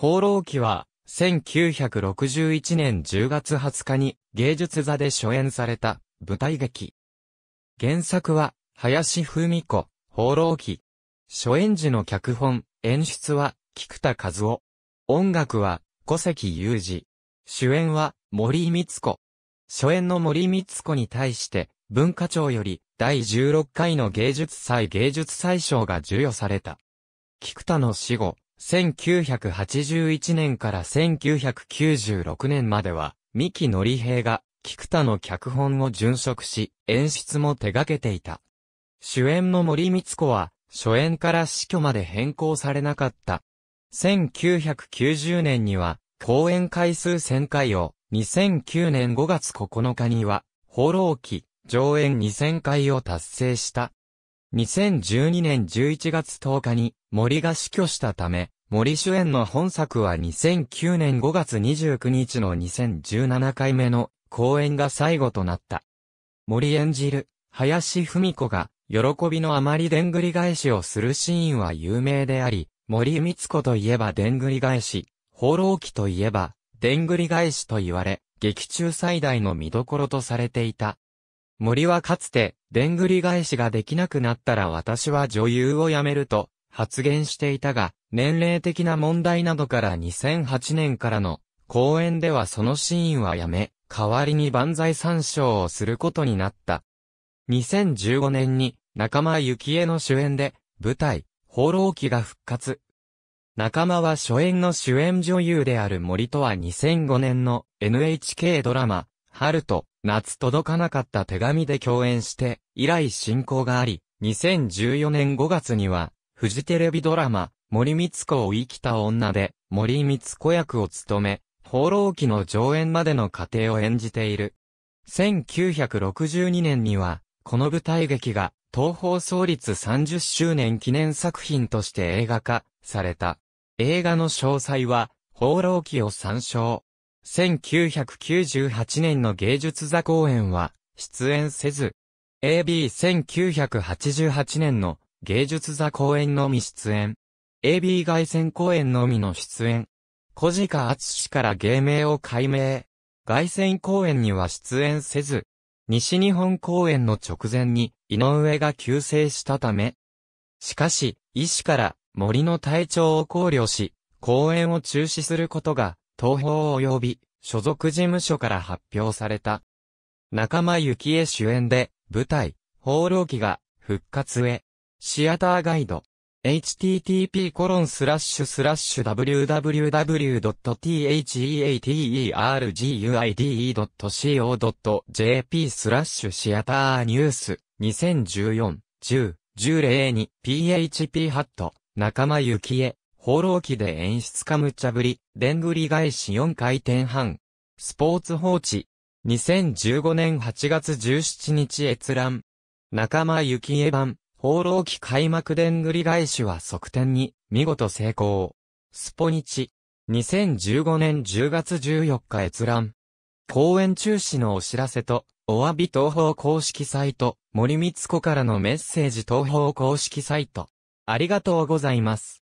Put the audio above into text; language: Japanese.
放浪記は、1961年10月20日に芸術座で初演された舞台劇。原作は、林文子、放浪記。初演時の脚本、演出は、菊田和夫。音楽は、古関裕二。主演は、森光子。初演の森光子に対して、文化庁より、第16回の芸術祭芸術祭賞が授与された。菊田の死後、1981年から1996年までは、三木のり平が、菊田の脚本を殉職し、演出も手掛けていた。主演の森光子は、初演から死去まで変更されなかった。1990年には、公演回数1000回を、2009年5月9日には、放浪期、上演2000回を達成した。2012年11月10日に森が死去したため、森主演の本作は2009年5月29日の2017回目の公演が最後となった。森演じる、林文子が、喜びのあまりでんぐり返しをするシーンは有名であり、森光子といえばでんぐり返し、放浪記といえば、でんぐり返しと言われ、劇中最大の見どころとされていた。森はかつて、でんぐり返しができなくなったら私は女優を辞めると発言していたが、年齢的な問題などから2008年からの公演ではそのシーンはやめ、代わりに万歳参照をすることになった。2015年に仲間幸恵の主演で舞台、放浪記が復活。仲間は初演の主演女優である森とは2005年の NHK ドラマ、春と夏届かなかった手紙で共演して、以来進行があり、2014年5月には、フジテレビドラマ、森光子を生きた女で、森光子役を務め、放浪記の上演までの過程を演じている。1962年には、この舞台劇が、東方創立30周年記念作品として映画化された。映画の詳細は、放浪記を参照。1998年の芸術座公演は出演せず、AB1988 年の芸術座公演のみ出演。AB 外線公演のみの出演。小鹿厚氏から芸名を改名。外線公演には出演せず、西日本公演の直前に井上が急逝したため、しかし、医師から森の体調を考慮し、公演を中止することが東宝及び所属事務所から発表された。仲間ゆき恵主演で、舞台、放浪記が復活へ。シアターガイド。http コロンスラッシュスラッシュ www.theaterguide.co.jp スラッシュシアターニュース2014 10 1002 php ハット仲間ゆきえ放浪記で演出家無茶ぶり、でんぐり返し4回転半。スポーツ放置。2015年8月17日閲覧。仲間幸恵江版、放浪記開幕でんぐり返しは側転に、見事成功。スポニチ。2015年10月14日閲覧。公演中止のお知らせと、お詫び東方公式サイト、森光子からのメッセージ東方公式サイト。ありがとうございます。